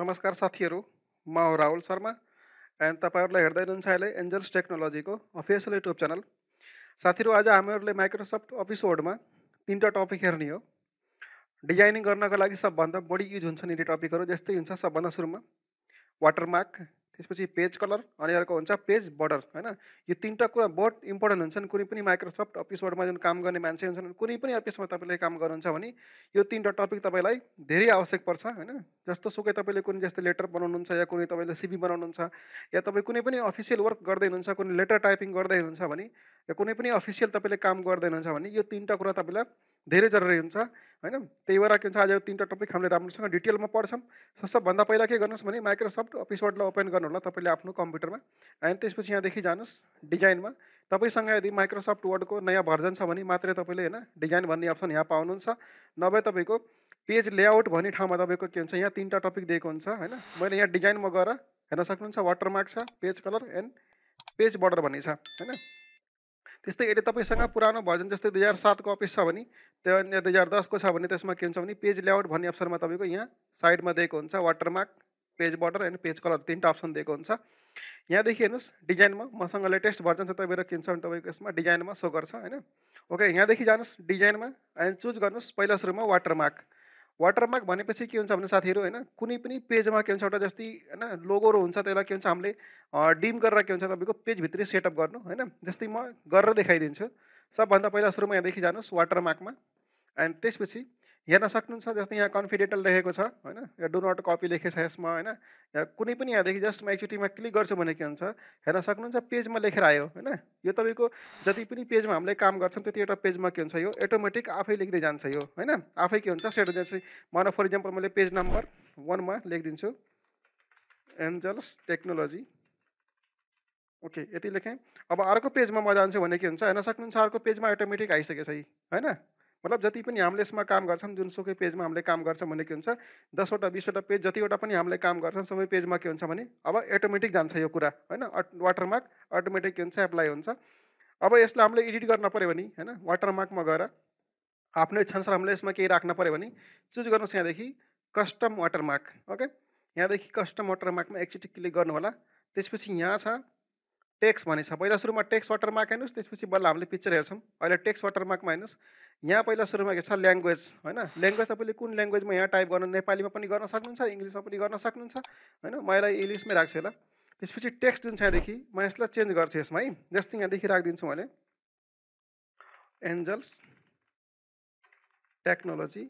नमस्कार साथी म राहुल शर्मा एंड तपाईँहरूलाई हेर्दै हुनुहुन्छ अहिले एन्जल्स टेक्नोलोजीको अफिसियल युट्युब च्यानल साथीहरू आज हामीहरूले माइक्रोसफ्ट अफिस वर्डमा तिनवटा टपिक हेर्ने हो डिजाइनिङ गर्नको लागि सबभन्दा बढी युज हुन्छन् यिनी टपिकहरू जस्तै हुन्छ सबभन्दा सुरुमा वाटरमार्क त्यसपछि पेज कलर अनि अर्को हुन्छ पेज बर्डर होइन यो तिनवटा कुरा बहुत इम्पोर्टेन्ट हुन्छन् कुनै पनि माइक्रोसफ्ट अफिस जुन काम गर्ने मान्छे हुन्छन् कुनै पनि अफिसमा तपाईँले काम गर्नुहुन्छ भने यो तिनवटा टपिक तपाईँलाई धेरै आवश्यक पर्छ होइन जस्तो सुकै तपाईँले कुनै जस्तो लेटर बनाउनुहुन्छ या कुनै तपाईँले सिबी बनाउनुहुन्छ या तपाईँ कुनै पनि अफिसियल वर्क गर्दै हुनुहुन्छ कुनै लेटर टाइपिङ गर्दै हुनुहुन्छ भने या कुनै पनि अफिसियल तपाईँले काम गर्दै हुनुहुन्छ भने यो तिनवटा कुरा तपाईँलाई धेरै जरुरी हुन्छ होइन त्यही भएर के हुन्छ आज तिनवटा टपिक हामीले राम्रोसँग डिटेलमा पढ्छौँ सो सबभन्दा पहिला के गर्नुहोस् भने माइक्रोसफ्ट अफिस वर्डलाई ओपन गर्नु होला तपाईँले आफ्नो कम्प्युटरमा अनि त्यसपछि यहाँदेखि जानुहोस् डिजाइनमा तपाईँसँग यदि माइक्रोसफ्ट वर्डको नयाँ भर्जन छ भने मात्रै तपाईँले होइन डिजाइन भन्ने अप्सन यहाँ पाउनुहुन्छ नभए तपाईँको पेज लेआउट भन्ने ठाउँमा तपाईँको के हुन्छ यहाँ तिनवटा टपिक दिएको हुन्छ होइन मैले यहाँ डिजाइनमा गएर हेर्न सक्नुहुन्छ वाटरमार्क छ page colour and page border भन्ने छ होइन त्यस्तै यदि तपाईँसँग पुरानो भर्जन जस्तै दुई हजार सातको अफिस छ भने त्यो दुई हजार दसको छ भने त्यसमा के हुन्छ भने पेज लेआउट भन्ने अप्सनमा तपाईँको यहाँ साइडमा दिएको हुन्छ वाटरमार्क पेज बर्डर होइन पेज कलर तिनवटा अप्सन दिएको हुन्छ यहाँदेखि हेर्नुहोस् डिजाइनमा मसँग लेटेस्ट भर्जन छ तपाईँको के हुन्छ भने तपाईँको यसमा डिजाइनमा सो गर्छ होइन ओके यहाँदेखि जानुहोस् डिजाइनमा एन्ड चुज गर्नुहोस् पहिला सुरुमा वाटरमार्क वाटरमार्क भनेपछि के हुन्छ भने साथीहरू होइन कुनै पनि पेजमा के हुन्छ एउटा जस्तै होइन लोगोहरू हुन्छ त्यसलाई के हुन्छ हामीले डिम गरेर के हुन्छ तपाईँको पेजभित्रै सेटअप गर्नु होइन जस्तै म गरेर देखाइदिन्छु सबभन्दा पहिला सुरुमा यहाँदेखि जानुहोस् वाटरमार्कमा एन्ड त्यसपछि हेर्न सक्नुहुन्छ जस्तै यहाँ कन्फिडेन्टल लेखेको छ होइन या डो नट कपी लेखेको छ यसमा होइन या कुनै पनि यहाँदेखि जस्ट म एकचोटिमा क्लिक गर्छु भने के हुन्छ हेर्न सक्नुहुन्छ पेजमा लेखेर आयो होइन यो तपाईँको जति पनि पेजमा हामीले काम गर्छौँ त्यति एउटा पेजमा के हुन्छ यो एटोमेटिक आफै लेख्दै जान्छ यो होइन आफै के हुन्छ सेट हुन्छ मलाई फर इक्जाम्पल मैले पेज नम्बर वानमा लेखिदिन्छु एन्जल्स टेक्नोलोजी ओके यति लेखेँ अब अर्को पेजमा म जान्छु भने के हुन्छ हेर्न सक्नुहुन्छ अर्को पेजमा एटोमेटिक आइसकेछ है होइन मतलब जति पनि हामीले यसमा काम गर्छौँ जुनसुकै पेजमा हामीले काम गर्छौँ भने के हुन्छ दसवटा बिसवटा पेज जतिवटा पनि हामीले काम गर्छौँ सबै पेजमा के हुन्छ भने अब एटोमेटिक जान्छ यो कुरा होइन वाटरमार्क अटोमेटिक के हुन्छ एप्लाई हुन्छ अब यसलाई हामीले एडिट गर्न पऱ्यो भने होइन वाटरमार्कमा गएर आफ्नो इच्छाअनुसार हामीले यसमा केही राख्न पऱ्यो भने चुज गर्नुहोस् यहाँदेखि कस्टम वाटरमार्क ओके यहाँदेखि कस्टम वाटरमार्कमा एकचोटि क्लिक गर्नु होला त्यसपछि यहाँ छ टेक्स छ पहिला सुरुमा टेक्स वाटरमार्क हेर्नुहोस् त्यसपछि बल्ल हामीले पिक्चर हेर्छौँ अहिले टेक्स वाटरमार्कमा हेर्नुहोस् यहाँ पहिला सुरुमा के छ ल्याङ्ग्वेज होइन ल्याङ्ग्वेज तपाईँले कुन ल्याङ्ग्वेजमा यहाँ टाइप गर्नु नेपालीमा पनि गर्न सक्नुहुन्छ इङ्ग्लिसमा पनि गर्न सक्नुहुन्छ होइन म यसलाई इङ्ग्लिसमै राख्छु होला त्यसपछि टेक्स्ट जुन छ यहाँदेखि म यसलाई चेन्ज गर्छु यसमा है जस्तै यहाँदेखि राखिदिन्छु मैले angels technology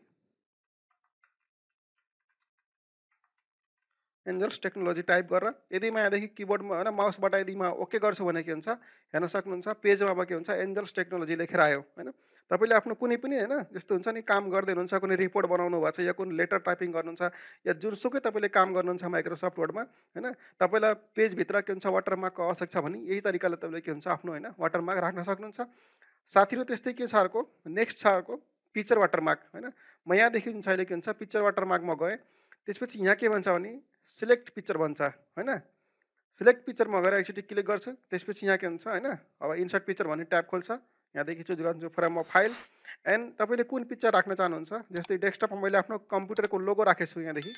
angels technology type गरेर यदि म यहाँदेखि किबोर्डमा होइन माउसबाट यदि म ओके गर्छु भने के हुन्छ हेर्न सक्नुहुन्छ पेजमा अब के हुन्छ एन्जल्स टेक्नोलोजी लेखेर आयो होइन तपाईँले आफ्नो कुनै पनि होइन यस्तो हुन्छ नि काम गर्दै हुनुहुन्छ कुनै रिपोर्ट बनाउनु भएको छ या कुनै लेटर टाइपिङ गर्नुहुन्छ या जुनसुकै तपाईँले काम गर्नुहुन्छ माइक्रोसफ्ट वर्डमा होइन तपाईँलाई पेजभित्र के हुन्छ वाटरमार्कको आवश्यक छ भने यही तरिकाले तपाईँले के हुन्छ आफ्नो होइन वाटरमार्क राख्न सक्नुहुन्छ साथीहरू त्यस्तै के छ अर्को नेक्स्ट छ अर्को पिक्चर वाटरमार्क होइन म यहाँदेखि जुन छ अहिले के हुन्छ पिक्चर वाटरमार्कमा गएँ त्यसपछि यहाँ के भन्छ भने सिलेक्ट पिक्चर भन्छ होइन सिलेक्ट पिक्चरमा गएर एकचोटि क्लिक गर्छु त्यसपछि यहाँ के हुन्छ होइन अब इन्सर्ट पिक्चर भन्ने ट्याब खोल्छ यहाँदेखि चुज गर्छु फ्रम अफ फाइल एन्ड तपाईँले कुन पिक्चर राख्न चाहनुहुन्छ जस्तै डेस्कटपमा मैले आफ्नो कम्प्युटरको लोगो राखेको छु यहाँदेखि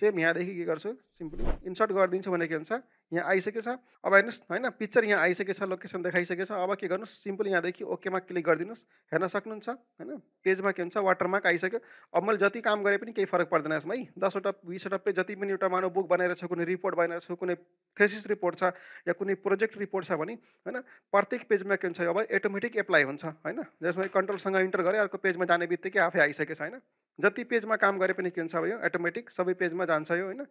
सेम यहाँदेखि के गर्छु सिम्पली इन्सर्ट गरिदिन्छु भने के हुन्छ यहाँ छ अब हेर्नुहोस् होइन पिक्चर यहाँ आइसकेको छ लोकेसन देखाइसकेको छ अब के गर्नुहोस् सिम्पल यहाँदेखि ओकेमा क्लिक गरिदिनुहोस् हेर्न सक्नुहुन्छ होइन पेजमा के हुन्छ वाटरमार्क आइसक्यो अब मैले जति काम गरे पनि केही फरक पर्दैन यसमा है दसवटा बिसवटा पेज जति पनि एउटा मानव बुक बनाएर छ कुनै रिपोर्ट बनाएर छ कुनै थेसिस रिपोर्ट छ या कुनै प्रोजेक्ट रिपोर्ट छ भने होइन प्रत्येक पेजमा के हुन्छ अब एटोमेटिक एप्लाई हुन्छ होइन जसमा कन्ट्रोलसँग इन्टर गरेँ अर्को पेजमा जाने बित्तिकै आफै आइसकेछ होइन जति पेजमा काम गरे पनि के हुन्छ अब यो एटोमेटिक सबै पेजमा जान्छ यो होइन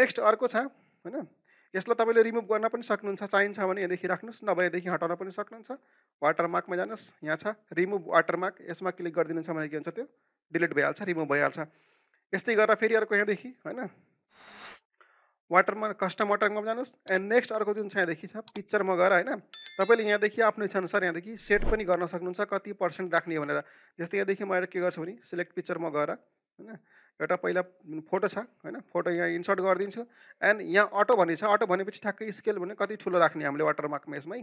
नेक्स्ट अर्को छ होइन यसलाई तपाईँले रिमुभ गर्न पनि सक्नुहुन्छ चाहिन्छ भने यहाँदेखि राख्नुहोस् नभएदेखि हटाउन पनि सक्नुहुन्छ वाटरमार्कमा जानुहोस् यहाँ छ रिमुभ वाटरमार्क यसमा क्लिक गरिदिनुहुन्छ भने के हुन्छ त्यो डिलिट भइहाल्छ रिमुभ भइहाल्छ यस्तै गरेर फेरि अर्को यहाँदेखि होइन वाटरमार्क कस्टम वाटरमा जानुहोस् एन्ड नेक्स्ट अर्को जुन छ यहाँदेखि छ पिक्चरमा गएर होइन तपाईँले यहाँदेखि आफ्नो इच्छा इच्छाअनुसार यहाँदेखि सेट पनि गर्न सक्नुहुन्छ कति पर्सेन्ट राख्ने भनेर जस्तै यहाँदेखि म के गर्छु भने सिलेक्ट पिक्चरमा गएर होइन एउटा पहिला फोटो छ होइन फोटो यहाँ इन्सर्ट गरिदिन्छु एन्ड यहाँ अटो भन्ने छ अटो भनेपछि ठ्याक्कै स्केल भने कति ठुलो राख्ने हामीले वाटरमार्कमा यसमै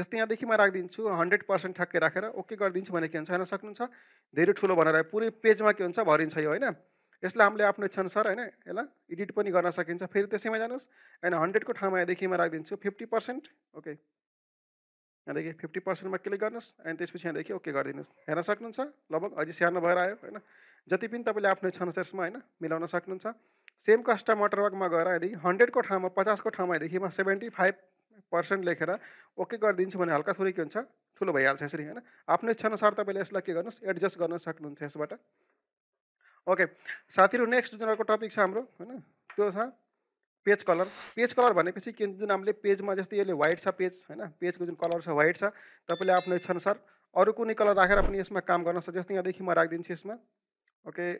जस्तै यहाँदेखि म राखिदिन्छु हन्ड्रेड पर्सेन्ट ठ्याक्कै राखेर ओके गरिदिन्छु भने के हुन्छ हेर्न सक्नुहुन्छ धेरै ठुलो भनेर पुरै पेजमा के हुन्छ भरिन्छ यो होइन यसलाई हामीले आफ्नो इच्छा इच्छाअनुसार होइन यसलाई एडिट पनि गर्न सकिन्छ फेरि त्यसैमा जानुहोस् होइन हन्ड्रेडको ठाउँमा यहाँदेखि म राखिदिन्छु फिफ्टी पर्सेन्ट ओके यहाँदेखि फिफ्टी पर्सेन्टमा क्लिक गर्नुहोस् अनि त्यसपछि यहाँदेखि ओके गरिदिनुहोस् हेर्न सक्नुहुन्छ लगभग अझै सानो भएर आयो होइन जति पनि तपाईँले आफ्नो यसमा होइन मिलाउन सक्नुहुन्छ सेम कस्टमर वर्कमा गएर यदि हन्ड्रेडको ठाउँमा पचासको ठाउँमा म सेभेन्टी फाइभ पर्सेन्ट लेखेर ओके गरिदिन्छु भने हल्का थोरै के हुन्छ ठुलो भइहाल्छ यसरी होइन आफ्नो इच्छाअनुसार तपाईँले यसलाई के गर्नुहोस् एडजस्ट गर्न सक्नुहुन्छ यसबाट ओके साथीहरू नेक्स्ट जुन अर्को टपिक छ हाम्रो होइन त्यो छ पेज कलर पेज कलर भनेपछि के जुन हामीले पेजमा जस्तै यसले वाइट छ पेज होइन पेजको जुन कलर छ वाइट छ तपाईँले आफ्नो इच्छाअनुसार अरू कुनै कलर राखेर पनि यसमा काम गर्न सक्छ जस्तै यहाँदेखि म राखिदिन्छु यसमा ओके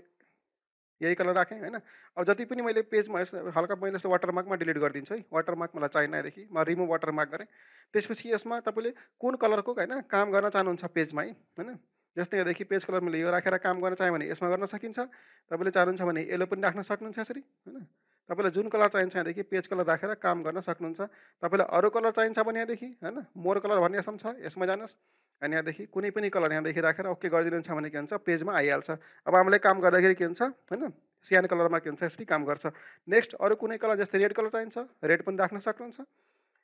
यही कलर राखेँ होइन अब जति पनि मैले पेजमा यसो हल्का मैले यस्तो वाटरमार्कमा डिलिट गरिदिन्छु है वाटरमार्क मलाई चाहिँ नदेखि म रिमुभ वाटरमार्क गरेँ त्यसपछि यसमा तपाईँले कुन कलरको होइन काम गर्न चाहनुहुन्छ पेजमा है होइन जस्तै यहाँदेखि पेज कलर मैले यो राखेर काम गर्न चाह्यो भने यसमा गर्न सकिन्छ तपाईँले चाहनुहुन्छ भने यसले पनि राख्न सक्नुहुन्छ यसरी होइन तपाईँलाई जुन कलर चाहिन्छ यहाँदेखि पेज कलर राखेर काम गर्न सक्नुहुन्छ तपाईँलाई अरू कलर चाहिन्छ भने यहाँदेखि होइन मोर कलर भन्ने यसमा छ यसमा जानुहोस् अनि यहाँदेखि कुनै पनि कलर यहाँदेखि राखेर ओके गरिदिनुहुन्छ भने के हुन्छ पेजमा आइहाल्छ अब हामीले काम गर्दाखेरि के हुन्छ होइन सानो कलरमा के हुन्छ यसरी काम गर्छ नेक्स्ट अरू कुनै कलर जस्तै रेड कलर चाहिन्छ रेड पनि राख्न सक्नुहुन्छ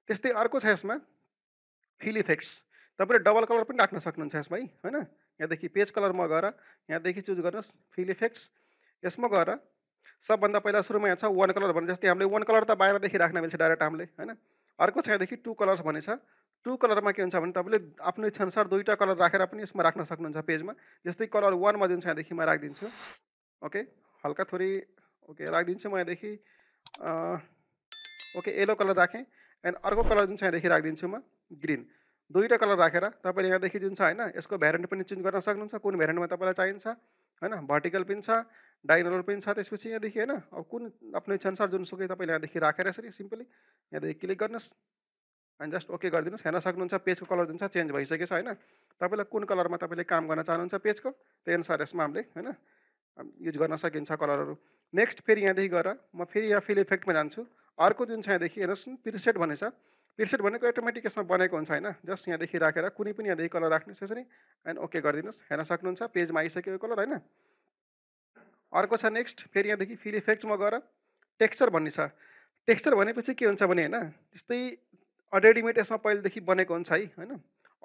त्यस्तै अर्को छ यसमा फिल इफेक्ट्स तपाईँले डबल कलर पनि राख्न सक्नुहुन्छ यसमा है होइन यहाँदेखि पेज कलरमा गएर यहाँदेखि चुज गर्नुहोस् फिल इफेक्ट्स यसमा गएर सबभन्दा पहिला सुरुमा यहाँ छ वान कलर भने जस्तै हामीले वान कलर त बाहिरदेखि राख्न मिल्छ डाइरेक्ट हामीले होइन अर्को छायादेखि टु कलर्स भने छ टु कलरमा के हुन्छ भने तपाईँले आफ्नो इच्छाअनुसार दुईवटा कलर राखेर पनि यसमा राख्न सक्नुहुन्छ पेजमा जस्तै कलर वानमा जुन छ यहाँदेखि म राखिदिन्छु ओके हल्का थोरै ओके राखिदिन्छु म यहाँदेखि ओके येलो कलर राखेँ एन्ड अर्को कलर जुन छ यहाँदेखि राखिदिन्छु म ग्रिन दुईवटा कलर राखेर तपाईँले यहाँदेखि जुन छ होइन यसको भेरिएन्ट पनि चेन्ज गर्न सक्नुहुन्छ कुन भ्यारेन्टमा तपाईँलाई चाहिन्छ होइन भर्टिकल पनि छ डाइनोलर पनि छ त्यसपछि यहाँदेखि होइन अब कुन आफ्नो इच्छाअनुसार जुनसुकै तपाईँले यहाँदेखि राखेर यसरी सिम्पली यहाँदेखि क्लिक गर्नुहोस् अनि जस्ट ओके गरिदिनुहोस् हेर्न सक्नुहुन्छ पेजको कलर जुन छ चेन्ज भइसकेको छ होइन तपाईँलाई कुन कलरमा तपाईँले काम गर्न चाहनुहुन्छ पेजको त्यही अनुसार यसमा हामीले होइन युज गर्न सकिन्छ कलरहरू नेक्स्ट फेरि यहाँदेखि गएर म फेरि यहाँ फिल इफेक्टमा जान्छु अर्को जुन छ यहाँदेखि हेर्नुहोस् प्रिसेट भन्ने छ प्रिसेट भनेको एटोमेटिक यसमा बनेको हुन्छ होइन जस्ट यहाँदेखि राखेर कुनै पनि यहाँदेखि कलर राख्नुहोस् यसरी एन्ड ओके गरिदिनुहोस् हेर्न सक्नुहुन्छ पेजमा आइसकेको कलर होइन अर्को छ नेक्स्ट फेरि यहाँदेखि फिल इफेक्टमा गएर टेक्स्चर भन्ने छ टेक्स्चर भनेपछि के हुन्छ भने होइन त्यस्तै रेडिमेड यसमा पहिलेदेखि बनेको हुन्छ है होइन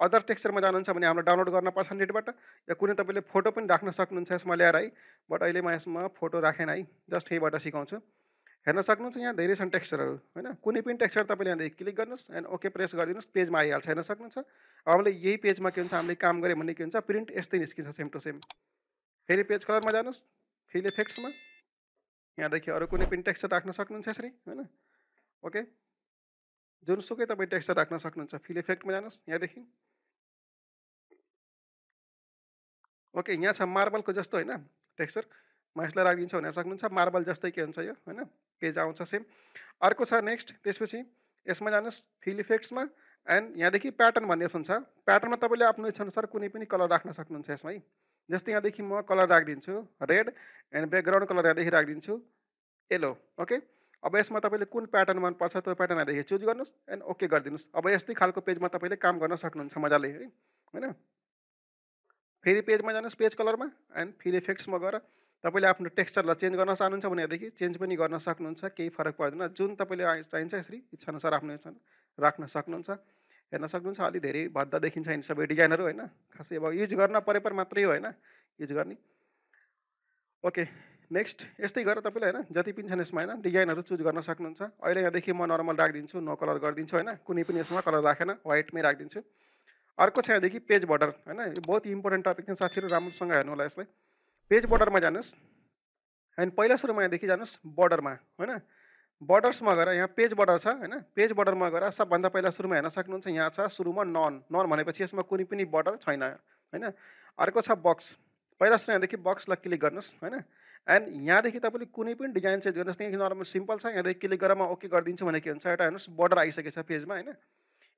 अदर टेक्स्चरमा जानुहुन्छ भने हामीलाई डाउनलोड गर्न पर्छ नेटबाट या कुनै तपाईँले फोटो पनि राख्न सक्नुहुन्छ यसमा ल्याएर है बट अहिले म यसमा फोटो राखेन है जस्ट यहीँबाट सिकाउँछु हेर्न सक्नुहुन्छ यहाँ धेरै छन् टेक्स्चरहरू होइन कुनै पनि टेक्स्चर तपाईँले यहाँदेखि क्लिक गर्नुहोस् एन्ड ओके प्रेस गरिदिनुहोस् पेजमा आइहाल्छ हेर्न सक्नुहुन्छ अब हामीले यही पेजमा के हुन्छ हामीले काम गऱ्यौँ भने के हुन्छ प्रिन्ट यस्तै निस्किन्छ सेम टु सेम फेरि पेज कलरमा जानुहोस् फिल इफेक्ट्समा यहाँदेखि अरू कुनै पनि टेक्स्चर राख्न सक्नुहुन्छ यसरी होइन ओके जुनसुकै तपाईँ टेक्स्चर राख्न सक्नुहुन्छ फिल इफेक्टमा जानुहोस् यहाँदेखि ओके यहाँ छ मार्बलको जस्तो होइन टेक्स्चर म यसलाई राखिदिन्छु भनेर सक्नुहुन्छ मार्बल जस्तै के हुन्छ यो होइन पेज आउँछ सेम अर्को छ नेक्स्ट त्यसपछि यसमा जानुहोस् फिल इफेक्ट्समा एन्ड यहाँदेखि प्याटर्न भन्ने अप्सन छ प्याटर्नमा तपाईँले आफ्नो इच्छा अनुसार कुनै पनि कलर राख्न सक्नुहुन्छ यसमा है जस्तै यहाँदेखि म कलर राखिदिन्छु रेड एन्ड ब्याकग्राउन्ड कलर यहाँदेखि राखिदिन्छु येलो ओके अब यसमा तपाईँले कुन प्याटर्न मनपर्छ त्यो प्याटर्न यहाँदेखि चुज गर्नुहोस् एन्ड ओके गरिदिनुहोस् अब यस्तै खालको पेजमा तपाईँले काम गर्न सक्नुहुन्छ मजाले है होइन फेरि पेजमा जानुहोस् पेज कलरमा एन्ड फेरि इफेक्ट्समा गएर तपाईँले आफ्नो टेक्स्चरलाई चेन्ज गर्न चाहनुहुन्छ भने भनेदेखि चेन्ज पनि गर्न सक्नुहुन्छ केही फरक पर्दैन जुन तपाईँले चाहिन्छ यसरी इच्छाअनुसार आफ्नो राख्न सक्नुहुन्छ हेर्न सक्नुहुन्छ अलि धेरै भद्दा देखिन्छ यिनी सबै डिजाइनहरू होइन खासै अब युज गर्न परे पर मात्रै हो होइन युज गर्ने ओके नेक्स्ट यस्तै गरेर तपाईँले होइन जति पनि छन् यसमा होइन डिजाइनहरू चुज गर्न सक्नुहुन्छ अहिले यहाँदेखि म नर्मल राखिदिन्छु नो कलर गरिदिन्छु होइन कुनै पनि यसमा कलर राखेन व्हाइटमै राखिदिन्छु अर्को छ यहाँदेखि पेज बोर्डर होइन यो बहुत इम्पोर्टेन्ट टपिक छ साथीहरू राम्रोसँग हेर्नु होला यसलाई पेज बोर्डरमा जानुहोस् होइन पहिला सुरुमा यहाँदेखि जानुहोस् बोर्डरमा होइन बर्डर्समा गएर यहाँ पेज बर्डर छ होइन पेज बर्डरमा गएर सबभन्दा पहिला सुरुमा हेर्न सक्नुहुन्छ यहाँ छ सुरुमा नन नन भनेपछि यसमा कुनै पनि बर्डर छैन होइन अर्को छ बक्स पहिला सुरु यहाँदेखि बक्सलाई क्लिक गर्नुहोस् होइन एन्ड यहाँदेखि तपाईँले कुनै पनि डिजाइन चेन्ज गर्नुहोस् त्यहाँदेखि नर्मल सिम्पल छ यहाँदेखि क्लिक गरेर म ओके गरिदिन्छु भने के हुन्छ एउटा हेर्नुहोस् बर्डर आइसकेको छ पेजमा होइन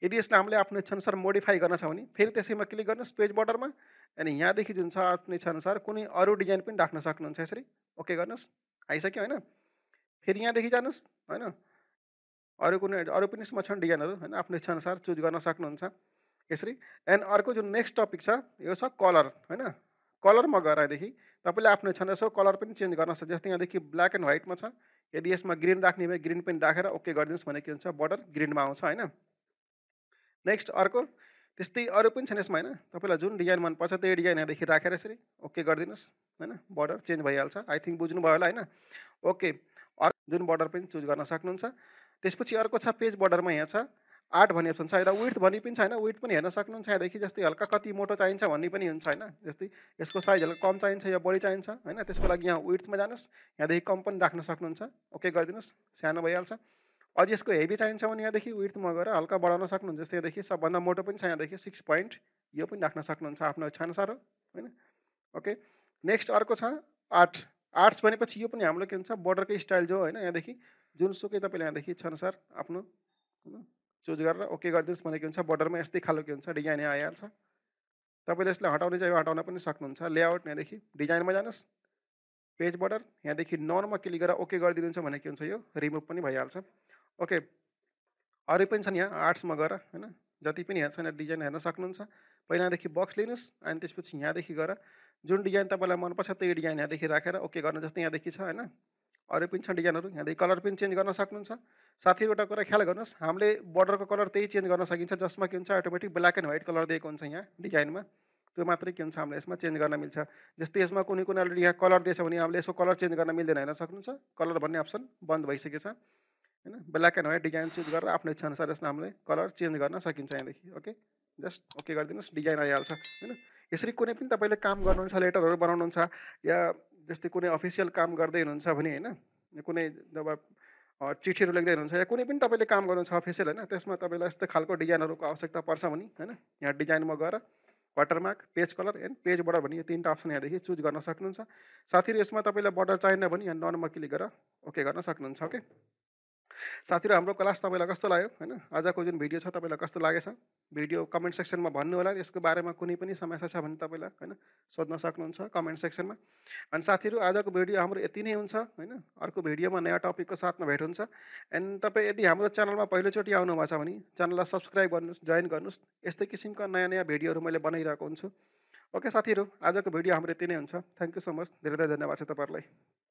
यदि यसलाई हामीले आफ्नो इच्छाअनुसार मोडिफाई गर्न छ भने फेरि त्यसैमा क्लिक गर्नुहोस् पेज बोर्डरमा अनि यहाँदेखि जुन छ आफ्नो इच्छाअनुसार कुनै अरू डिजाइन पनि राख्न सक्नुहुन्छ यसरी ओके गर्नुहोस् आइसक्यो होइन फेरि यहाँदेखि जानुहोस् होइन अरू कुनै अरू पनि यसमा छन् डिजाइनहरू होइन आफ्नो इच्छाअनुसार चुज गर्न सक्नुहुन्छ यसरी एन्ड अर्को जुन नेक्स्ट टपिक छ यो छ कलर होइन कलरमा गएरदेखि तपाईँले आफ्नो इच्छा यसो कलर पनि चेन्ज गर्न सक्छ जस्तै यहाँदेखि ब्ल्याक एन्ड व्हाइटमा छ यदि यसमा ग्रिन राख्ने भए ग्रिन पनि राखेर ओके गरिदिनुहोस् भने के हुन्छ बर्डर ग्रिनमा आउँछ होइन नेक्स्ट अर्को त्यस्तै अरू पनि छन् यसमा होइन तपाईँलाई जुन डिजाइन मनपर्छ त्यही डिजाइन यहाँदेखि राखेर यसरी ओके गरिदिनुहोस् होइन बर्डर चेन्ज भइहाल्छ आई थिङ्क बुझ्नुभयो होला होइन ओके जुन बोर्डर पनि चुज गर्न सक्नुहुन्छ त्यसपछि अर्को छ पेज बोर्डरमा यहाँ छ आर्ट भन्ने अप्सन छ र विथ भन्ने पनि छैन विथ पनि हेर्न सक्नुहुन्छ यहाँदेखि जस्तै हल्का कति मोटो चाहिन्छ भन्ने पनि हुन्छ होइन जस्तै यसको साइज हल्का कम चाहिन्छ या बढी चाहिन्छ होइन त्यसको लागि यहाँ विथमा जानुहोस् यहाँदेखि कम पनि राख्न सक्नुहुन्छ ओके गरिदिनुहोस् सानो भइहाल्छ अझ यसको हेभी चाहिन्छ भने यहाँदेखि विथमा गएर हल्का बढाउन सक्नुहुन्छ जस्तै यहाँदेखि सबभन्दा मोटो पनि छ यहाँदेखि सिक्स पोइन्ट यो पनि राख्न सक्नुहुन्छ आफ्नो इच्छाअनुसार हो होइन ओके नेक्स्ट अर्को छ आर्ट आर्ट्स भनेपछि यो पनि हाम्रो के हुन्छ बोर्डरकै स्टाइल जो होइन यहाँदेखि जुनसुकै तपाईँले यहाँदेखि सर आफ्नो होइन चुज गरेर ओके गरिदिनुहोस् भने के हुन्छ बोर्डरमा यस्तै खालको के हुन्छ डिजाइन यहाँ आइहाल्छ तपाईँले यसलाई हटाउने चाहिँ हटाउन पनि सक्नुहुन्छ लेआउट यहाँदेखि डिजाइनमा जानुहोस् पेज बोर्डर यहाँदेखि नर्मल क्लिक गरेर ओके गरिदिनुहुन्छ भने के हुन्छ यो रिमुभ पनि भइहाल्छ ओके अरू पनि छन् यहाँ आर्ट्समा गएर होइन जति पनि हेर्छ डिजाइन हेर्न सक्नुहुन्छ पहिलादेखि बक्स लिनुहोस् अनि त्यसपछि यहाँदेखि गएर जुन डिजाइन तपाईँलाई मनपर्छ त्यही डिजाइन यहाँदेखि राखेर ओके गर्नु जस्तै यहाँदेखि छ होइन अरू पनि छ डिजाइनहरू यहाँदेखि कलर पनि चेन्ज गर्न सक्नुहुन्छ साथै एउटा कुरा ख्याल गर्नुहोस् हामीले बोर्डरको कलर त्यही चेन्ज गर्न सकिन्छ जसमा के हुन्छ automatic black and white colour दिएको हुन्छ यहाँ डिजाइनमा त्यो मात्रै के हुन्छ हामीले यसमा चेन्ज गर्न मिल्छ जस्तै यसमा कुनै कुनै यहाँ कलर दिएछ भने हामीले यसको कलर चेन्ज गर्न मिल्दैन हेर्न सक्नुहुन्छ कलर भन्ने अप्सन बन्द भइसकेछ होइन black and white design choose गरेर आफ्नो इच्छाअनुसार यसमा हामीले कलर चेन्ज गर्न सकिन्छ यहाँदेखि ओके जस्ट ओके गरिदिनुहोस् डिजाइन आइहाल्छ होइन यसरी कुनै पनि तपाईँले काम गर्नुहुन्छ लेटरहरू बनाउनुहुन्छ या जस्तै कुनै अफिसियल काम गर्दै हुनुहुन्छ भने होइन कुनै जब चिठीहरू लेख्दै हुनुहुन्छ या कुनै पनि तपाईँले काम गर्नुहुन्छ अफिसियल होइन त्यसमा तपाईँलाई यस्तो खालको डिजाइनहरूको आवश्यकता पर्छ भने होइन यहाँ डिजाइनमा गएर watermark page colour and page border भन्ने यो तिनवटा अप्सन यहाँदेखि चुज गर्न सक्नुहुन्छ साथीहरू यसमा तपाईँलाई बर्डर चाहिँ भने यहाँ नर्मल क्लिक गरेर ओके गर्न सक्नुहुन्छ ओके साथीहरू हाम्रो क्लास तपाईँलाई कस्तो लाग्यो होइन आजको जुन भिडियो छ तपाईँलाई कस्तो लागेछ भिडियो कमेन्ट सेक्सनमा भन्नु होला यसको बारेमा कुनै पनि समस्या छ भने तपाईँलाई होइन सोध्न सक्नुहुन्छ कमेन्ट सेक्सनमा अनि साथीहरू आजको भिडियो हाम्रो यति नै हुन्छ होइन अर्को भिडियोमा नयाँ टपिकको साथमा भेट हुन्छ एन्ड तपाईँ यदि हाम्रो च्यानलमा पहिलोचोटि आउनुभएको छ भने च्यानललाई सब्सक्राइब गर्नुहोस् जोइन गर्नुहोस् यस्तै किसिमका नयाँ नयाँ भिडियोहरू मैले बनाइरहेको हुन्छु ओके साथीहरू आजको भिडियो हाम्रो यति नै हुन्छ थ्याङ्क यू सो मच धेरै धेरै धन्यवाद छ तपाईँहरूलाई